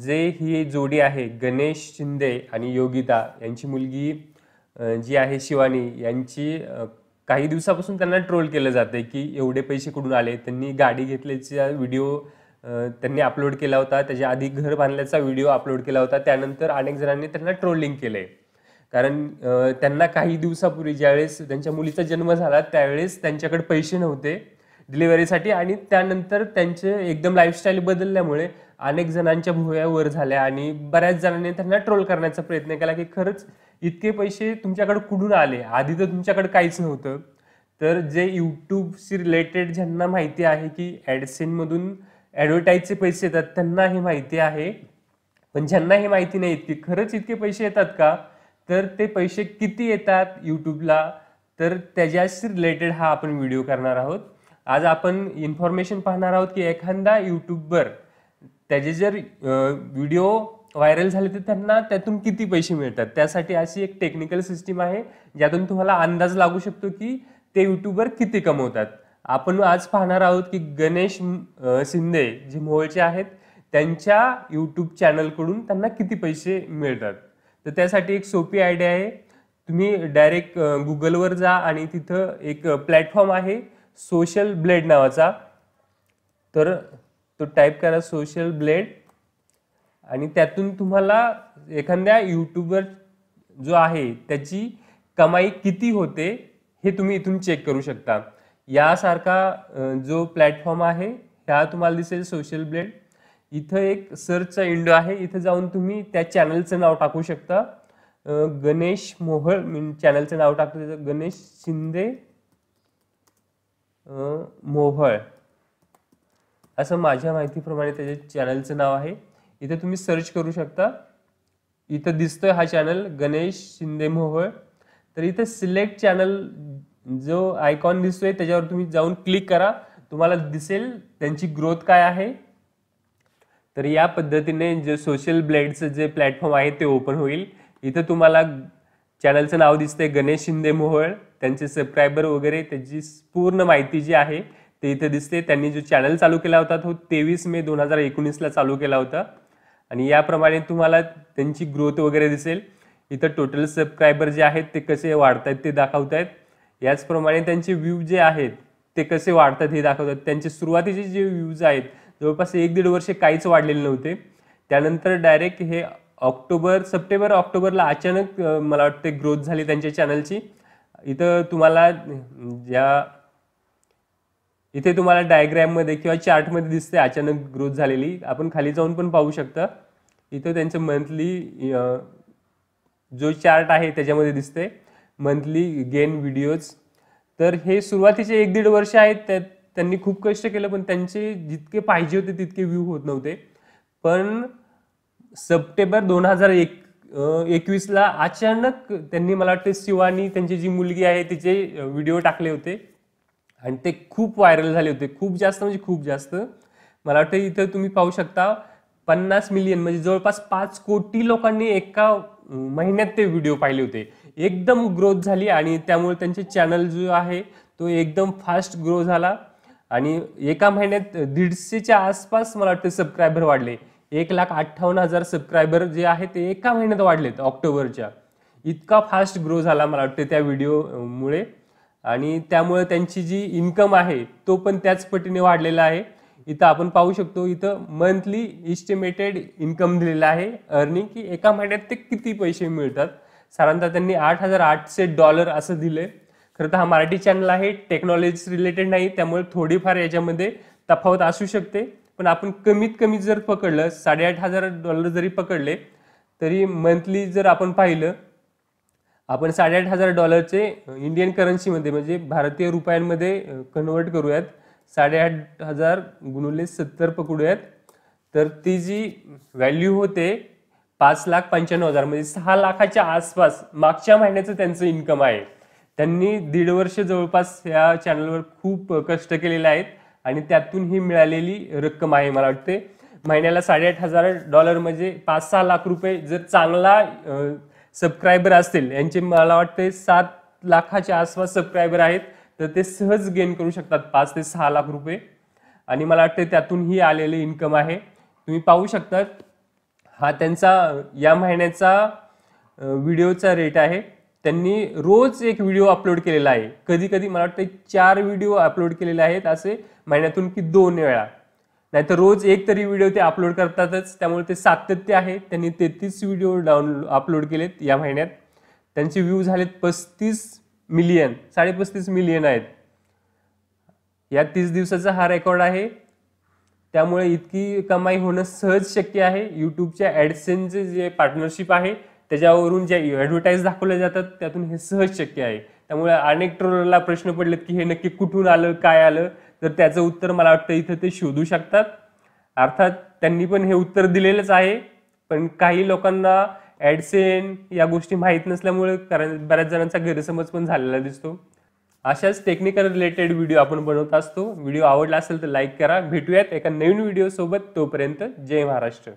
जे ही जोडी आहे गणेश शिंदे आणि योगिता यांची मुलगी जी आहे शिवानी यांची काही दिवसापासून त्यांना ट्रोल केलं जाते की एवढे पैसे कुठून आले त्यांनी गाडी घेतल्याचा व्हिडिओ त्यांनी अपलोड केला होता त्याच्या आधी घर बांधल्याचा व्हिडिओ अपलोड केला होता त्यानंतर अनेक जणांनी त्यांना ट्रोलिंग केले कारण त्यांना काही दिवसापूर्वी ज्यावेळेस त्यांच्या मुलीचा जन्म झाला त्यावेळेस त्यांच्याकडे पैसे नव्हते डिलिव्हरीसाठी आणि त्यानंतर त्यांचे एकदम लाईफस्टाईल बदलल्यामुळे अनेक जणांच्या भुव्या वर झाल्या आणि बऱ्याच जणांनी त्यांना ट्रोल करण्याचा प्रयत्न केला की खरंच इतके पैसे तुमच्याकडे कुठून आले आधी तर तुमच्याकडे काहीच नव्हतं तर जे यूट्यूबशी रिलेटेड ज्यांना माहिती आहे की ॲडसेनमधून ॲडव्हर्टाईजचे पैसे येतात त्यांना हे माहिती आहे पण ज्यांना हे माहिती नाही की खरंच इतके पैसे येतात का तर ते पैसे किती येतात यूट्यूबला तर त्याच्याशी रिलेटेड हा आपण व्हिडिओ करणार आहोत आज आपण इन्फॉर्मेशन पाहणार आहोत की एखादा यूट्यूबवर त्याचे जर व्हिडिओ व्हायरल झाले तर त्यांना त्यातून किती पैसे मिळतात त्यासाठी अशी एक टेक्निकल सिस्टीम आहे ज्यातून तुम्हाला अंदाज लागू शकतो की ते युट्यूबर किती कमवतात आपण आज पाहणार आहोत की गणेश शिंदे जे मोहोळचे आहेत त्यांच्या यूट्यूब चॅनलकडून त्यांना किती पैसे मिळतात तर त्यासाठी एक सोपी आयडिया आहे तुम्ही डायरेक्ट गुगलवर जा आणि तिथं एक प्लॅटफॉर्म आहे सोशल ब्लेड नावाचा तर तो टाईप करा सोशल ब्लेड आणि त्यातून तुम्हाला एखाद्या यूट्यूबर जो आहे त्याची कमाई किती होते हे तुम्ही इथून चेक करू शकता यासारखा जो प्लॅटफॉर्म आहे ह्या तुम्हाला दिसेल सोशल ब्लेड इथं एक सर्चचा विंडो आहे इथं जाऊन तुम्ही त्या चॅनलचं नाव टाकू शकता गणेश मोहळ मी चॅनलचं नाव टाकलं गणेश शिंदे मोहळ असं माझ्या माहितीप्रमाणे त्याच्या चॅनलचं नाव आहे इथे तुम्ही सर्च करू शकता इथं दिसतोय हा चॅनल गणेश शिंदे मोहोळ तर इथं सिलेक्ट चॅनल जो आयकॉन दिसतोय त्याच्यावर तुम्ही जाऊन क्लिक करा तुम्हाला दिसेल त्यांची ग्रोथ काय आहे तर या पद्धतीने जे सोशल ब्लेडचं जे प्लॅटफॉर्म आहे ते ओपन होईल इथं तुम्हाला चॅनलचं नाव दिसतंय गणेश शिंदे मोहोळ त्यांचे सबस्क्रायबर वगैरे त्याची पूर्ण माहिती जी आहे ते इथे दिसते त्यांनी जो चॅनल चालू केला होता तो तेवीस मे दोन हजार एकोणीसला चालू केला होता आणि याप्रमाणे तुम्हाला त्यांची ग्रोथ वगैरे दिसेल इथं टोटल सबस्क्रायबर जे आहेत ते कसे वाढत आहेत ते दाखवत आहेत याचप्रमाणे त्यांचे व्ह्यू जे आहेत ते कसे वाढतात हे दाखवतात त्यांचे सुरुवातीचे जे व्ह्यूज आहेत जवळपास एक दीड वर्ष काहीच वाढलेले नव्हते त्यानंतर डायरेक्ट हे ऑक्टोबर सप्टेंबर ऑक्टोबरला अचानक मला वाटते ग्रोथ झाली त्यांच्या चॅनलची इथं तुम्हाला ज्या इथे तुम्हाला डायग्रॅममध्ये किंवा चार्टमध्ये दिसते अचानक ग्रोथ झालेली आपण खाली जाऊन पण पाहू शकता इथं त्यांचं मंथली जो चार्ट आहे त्याच्यामध्ये दिसते मंथली गेन व्हिडिओज तर हे सुरुवातीचे एक दीड वर्ष आहेत त्या त्यांनी खूप कष्ट केलं पण त्यांचे जितके पाहिजे होते तितके व्ह्यू होत नव्हते पण सप्टेंबर दोन हजार एक एकवीसला अचानक त्यांनी मला वाटते शिवानी त्यांची जी मुलगी आहे तिचे व्हिडिओ टाकले होते आणि ते खूप व्हायरल झाले होते खूप जास्त म्हणजे खूप जास्त मला वाटतं इथं तुम्ही पाहू शकता पन्नास मिलियन म्हणजे जवळपास पाच कोटी लोकांनी एका महिन्यात ते व्हिडिओ पाहिले होते एकदम ग्रोथ झाली आणि त्यामुळे त्यांचे चॅनल जो आहे तो एकदम फास्ट ग्रो झाला आणि एका महिन्यात दीडशेच्या आसपास मला वाटतं सबस्क्रायबर वाढले एक लाख अठ्ठावन्न हजार सबस्क्रायबर जे आहे ते एका महिन्यात वाढलेत ऑक्टोबरच्या इतका फास्ट ग्रो झाला मला वाटतं त्या व्हिडिओमुळे आणि त्यामुळे त्यांची जी इन्कम आहे तो पण त्याच पटीने वाढलेला आहे इथं आपण पाहू शकतो इथं मंथली इस्टिमेटेड इन्कम दिलेला आहे अर्निंग की एका महिन्यात ते किती पैसे मिळतात साधारणतः त्यांनी आठ हजार आठशे डॉलर असं दिलं खरं तर हा मराठी चॅनल आहे टेक्नॉलॉजी रिलेटेड नाही त्यामुळे थोडीफार याच्यामध्ये तफावत असू शकते पण आपण कमीत कमी जर पकडलं साडेआठ हजार डॉलर जरी पकडले तरी मंथली जर आपण पाहिलं आपण साडेआठ हजार डॉलरचे इंडियन करन्सीमध्ये म्हणजे भारतीय रुपयांमध्ये कन्वर्ट करूयात साडेआठ हजार गुणुले सत्तर पकडूयात तर ती जी व्हॅल्यू होते पाच लाख पंच्याण्णव हजार म्हणजे सहा लाखाच्या आसपास मागच्या महिन्याचं त्यांचं इन्कम आहे त्यांनी दीड वर्ष जवळपास या चॅनलवर खूप कष्ट केलेले आहेत आणि त्यातून ही मिळालेली रक्कम आहे मला वाटते महिन्याला साडेआठ हजार डॉलर म्हणजे पाच सहा लाख रुपये जर चांगला सबस्क्रायबर असतील यांचे मला वाटते सात लाखाच्या आसपास सबस्क्रायबर आहेत तर ते सहज गेन करू शकतात पाच ते सहा लाख रुपये आणि मला वाटते त्यातूनही आलेले इन्कम आहे तुम्ही पाहू शकतात हा त्यांचा या महिन्याचा व्हिडिओचा रेट आहे त्यांनी रोज एक व्हिडिओ अपलोड केलेला आहे कधी कधी मला वाटतं चार व्हिडिओ अपलोड केलेले आहेत असे महिन्यातून की दोन वेळा नाहीतर रोज एक तरी व्हिडिओ ते अपलोड करतातच त्यामुळे ते सातत्य आहे त्यांनी तेहतीस व्हिडिओ डाउनलोड अपलोड केलेत या महिन्यात त्यांचे व्ह्यू झालेत पस्तीस मिलियन साडेपस्तीस मिलियन आहेत या तीस दिवसाचा हा रेकॉर्ड आहे त्यामुळे इतकी कमाई होणं सहज शक्य आहे यूट्यूबच्या ॲडसेनचे जे पार्टनरशिप आहे त्याच्यावरून ज्या ॲडव्हर्टाईज दाखवल्या जातात त्यातून हे सहज शक्य आहे त्यामुळे अनेक ट्रोलरला प्रश्न पडलेत की हे नक्की कुठून आलं काय आलं तर त्याचं उत्तर मला वाटतं इथं ते शोधू शकतात अर्थात त्यांनी पण हे उत्तर दिलेलंच आहे पण काही लोकांना ॲडसेन या गोष्टी माहीत नसल्यामुळे कारण बऱ्याच जणांचा गैरसमज पण झालेला दिसतो अशाच टेक्निकल रिलेटेड व्हिडिओ आपण बनवत असतो व्हिडिओ आवडला असेल तर लाईक करा भेटूयात एका नवीन व्हिडिओसोबत तोपर्यंत जय महाराष्ट्र